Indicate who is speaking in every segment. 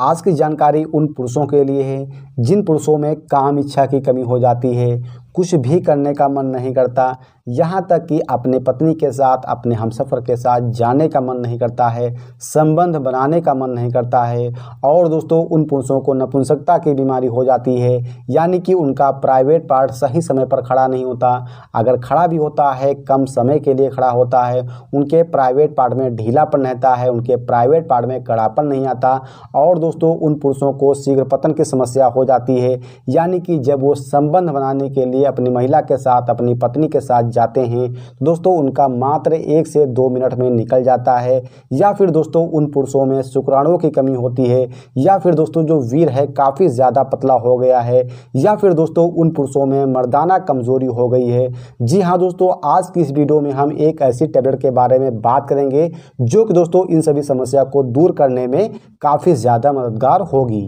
Speaker 1: आज की जानकारी उन पुरुषों के लिए है जिन पुरुषों में काम इच्छा की कमी हो जाती है कुछ भी करने का मन नहीं करता यहाँ तक कि अपने पत्नी के साथ अपने हमसफ़र के साथ जाने का मन नहीं करता है संबंध बनाने का मन नहीं करता है और दोस्तों उन पुरुषों को नपुंसकता की बीमारी हो जाती है यानी कि उनका प्राइवेट पार्ट सही समय पर खड़ा नहीं होता अगर खड़ा भी होता है कम समय के लिए खड़ा होता है उनके प्राइवेट पार्ट में ढीलापन रहता है उनके प्राइवेट पार्ट में कड़ापन नहीं आता और दोस्तों उन पुरुषों को शीघ्र पतन की समस्या हो जाती है यानी कि जब वो संबंध बनाने के लिए लिए अपनी महिला के साथ अपनी पत्नी के साथ जाते हैं दोस्तों उनका मात्र एक से दो मिनट में निकल जाता है या फिर दोस्तों उन पुरुषों में शुक्राणुओं की कमी होती है या फिर दोस्तों जो वीर है काफ़ी ज़्यादा पतला हो गया है या फिर दोस्तों उन पुरुषों में मर्दाना कमज़ोरी हो गई है जी हाँ दोस्तों आज की इस वीडियो में हम एक ऐसी टैबलेट के बारे में बात करेंगे जो कि दोस्तों इन सभी समस्या को दूर करने में काफ़ी ज़्यादा मददगार होगी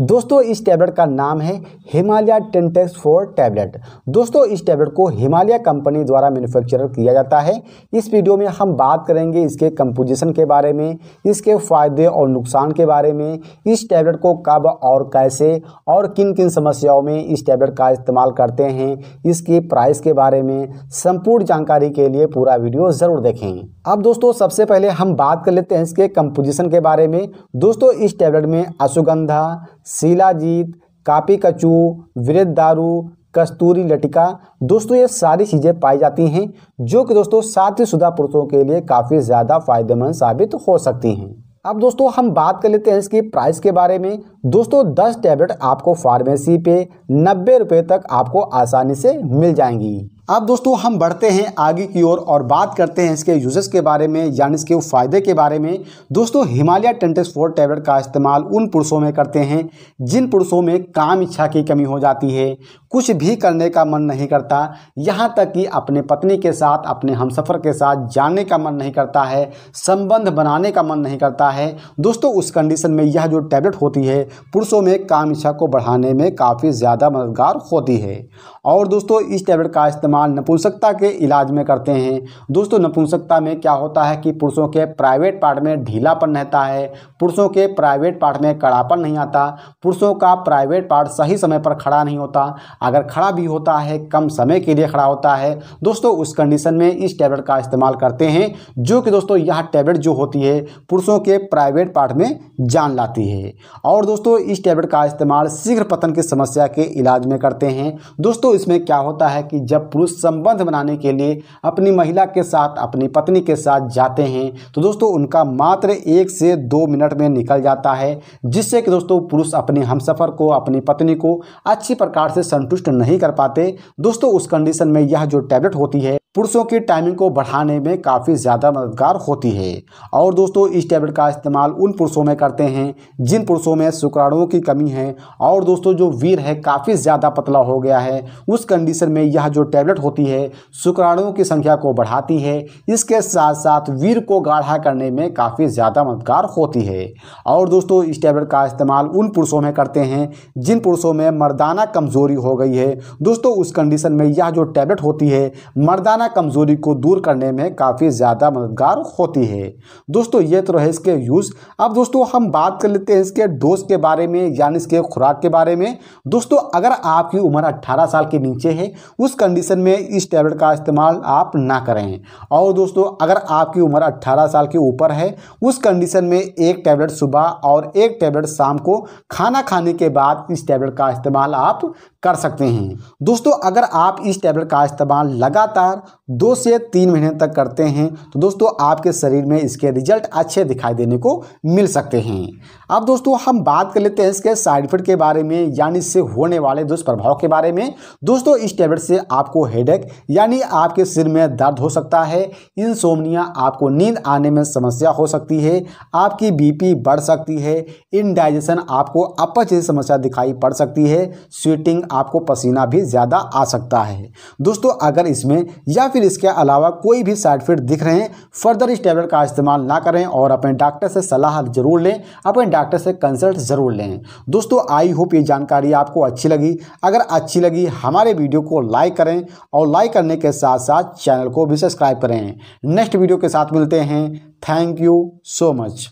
Speaker 1: दोस्तों इस टैबलेट का नाम है हिमालय टेंटेक्स फोर टैबलेट दोस्तों इस टैबलेट को हिमालय कंपनी द्वारा मैन्युफैक्चर किया जाता है इस वीडियो में हम बात करेंगे इसके कंपोजिशन के बारे में इसके फ़ायदे और नुकसान के बारे में इस टैबलेट को कब और कैसे और किन किन समस्याओं में इस टैबलेट का इस्तेमाल करते हैं इसके प्राइस के बारे में संपूर्ण जानकारी के लिए पूरा वीडियो ज़रूर देखें अब दोस्तों सबसे पहले हम बात कर लेते हैं इसके कंपोजिशन के बारे में दोस्तों इस टैबलेट में अशुगंधा शिलाजीत कापी कचू वृद्ध दारू कस्तूरी लटिका दोस्तों ये सारी चीज़ें पाई जाती हैं जो कि दोस्तों शादीशुदा पुरुषों के लिए काफ़ी ज़्यादा फायदेमंद साबित हो सकती हैं अब दोस्तों हम बात कर लेते हैं इसकी प्राइस के बारे में दोस्तों 10 टैबलेट आपको फार्मेसी पे नब्बे रुपये तक आपको आसानी से मिल जाएंगी अब दोस्तों हम बढ़ते हैं आगे की ओर और, और बात करते हैं इसके यूजेस के बारे में यानी इसके फ़ायदे के बारे में दोस्तों हिमालय टेंटेस फोर टैबलेट का इस्तेमाल उन पुरुषों में करते हैं जिन पुरुषों में काम इच्छा की कमी हो जाती है कुछ भी करने का मन नहीं करता यहाँ तक कि अपने पत्नी के साथ अपने हम के साथ जाने का मन नहीं करता है संबंध बनाने का मन नहीं करता है दोस्तों उस कंडीशन में यह जो टैबलेट होती है पुरुषों में काम इच्छा को बढ़ाने में काफ़ी ज़्यादा मददगार होती है और दोस्तों इस टैबलेट का इस्तेमाल इस्तेमाल नपुंसकता के इलाज में करते हैं दोस्तों नपुंसकता में क्या होता है कि पुरुषों के प्राइवेट पार्ट में ढीलापन रहता है पुरुषों के प्राइवेट पार्ट में कड़ापन नहीं आता पुरुषों का प्राइवेट पार्ट सही समय पर खड़ा नहीं होता अगर खड़ा भी होता है कम समय के लिए खड़ा होता है दोस्तों उस कंडीशन में इस टैबलेट का इस्तेमाल करते हैं जो कि दोस्तों यह टैबलेट जो होती है पुरुषों के प्राइवेट पार्ट में जान लाती है और दोस्तों इस टैबलेट का इस्तेमाल शीघ्र पतन की समस्या के इलाज में करते हैं दोस्तों इसमें क्या होता है कि जब पुरुष पुरुष संबंध बनाने के लिए अपनी महिला के साथ अपनी पत्नी के साथ जाते हैं तो दोस्तों उनका मात्र एक से दो मिनट में निकल जाता है जिससे कि दोस्तों पुरुष अपने सफर को अपनी पत्नी को अच्छी प्रकार से संतुष्ट नहीं कर पाते दोस्तों उस कंडीशन में यह जो टैबलेट होती है पुरुषों की टाइमिंग को बढ़ाने में काफ़ी ज़्यादा मददगार होती है और दोस्तों इस टैबलेट का इस्तेमाल उन पुरुषों में करते हैं जिन पुरुषों में शुक्राणुओं की कमी है और दोस्तों जो वीर है काफ़ी ज़्यादा पतला हो गया है उस कंडीशन में यह जो टैबलेट होती है शुक्राणुओं की संख्या को बढ़ाती है इसके साथ साथ वीर को गाढ़ा करने में काफ़ी ज़्यादा मददगार होती है और दोस्तों इस टैबलेट का इस्तेमाल उन पुरुषों में करते हैं जिन पुरुषों में मर्दाना कमज़ोरी हो गई है दोस्तों उस कंडीशन में यह जो टैबलेट होती है मर्दाना रोज़ाना कमज़ोरी को दूर करने में काफ़ी ज़्यादा मददगार होती है दोस्तों ये तो रहे इसके यूज़ अब दोस्तों हम बात कर लेते हैं इसके डोज के बारे में यानी इसके खुराक के बारे में दोस्तों अगर आपकी उम्र अट्ठारह साल के नीचे है उस कंडीशन में इस टैबलेट का इस्तेमाल आप ना करें और दोस्तों अगर आपकी उम्र अट्ठारह साल के ऊपर है उस कंडीशन में एक टैबलेट सुबह और एक टैबलेट शाम को खाना खाने के बाद इस टैबलेट का इस्तेमाल आप कर सकते हैं दोस्तों अगर आप इस टैबलेट का इस्तेमाल लगातार दो से तीन महीने तक करते हैं तो दोस्तों आपके शरीर में इसके रिजल्ट अच्छे दिखाई देने को मिल सकते हैं अब दोस्तों हम बात कर लेते हैं इसके साइड इफेक्ट के बारे में यानी इससे होने वाले दुष्प्रभाव के बारे में दोस्तों इस टैबलेट से आपको हेडेक यानी आपके सिर में दर्द हो सकता है इनसोमनिया आपको नींद आने में समस्या हो सकती है आपकी बी बढ़ सकती है इनडाइजेशन आपको अपच समस्या दिखाई पड़ सकती है स्वीटिंग आपको पसीना भी ज़्यादा आ सकता है दोस्तों अगर इसमें या फिर इसके अलावा कोई भी साइड इफेक्ट दिख रहे हैं फर्दर इस टैबलेट का इस्तेमाल ना करें और अपने डॉक्टर से सलाह जरूर लें अपने डॉक्टर से कंसल्ट ज़रूर लें दोस्तों आई होप ये जानकारी आपको अच्छी लगी अगर अच्छी लगी हमारे वीडियो को लाइक करें और लाइक करने के साथ साथ चैनल को भी सब्सक्राइब करें नेक्स्ट वीडियो के साथ मिलते हैं थैंक यू सो मच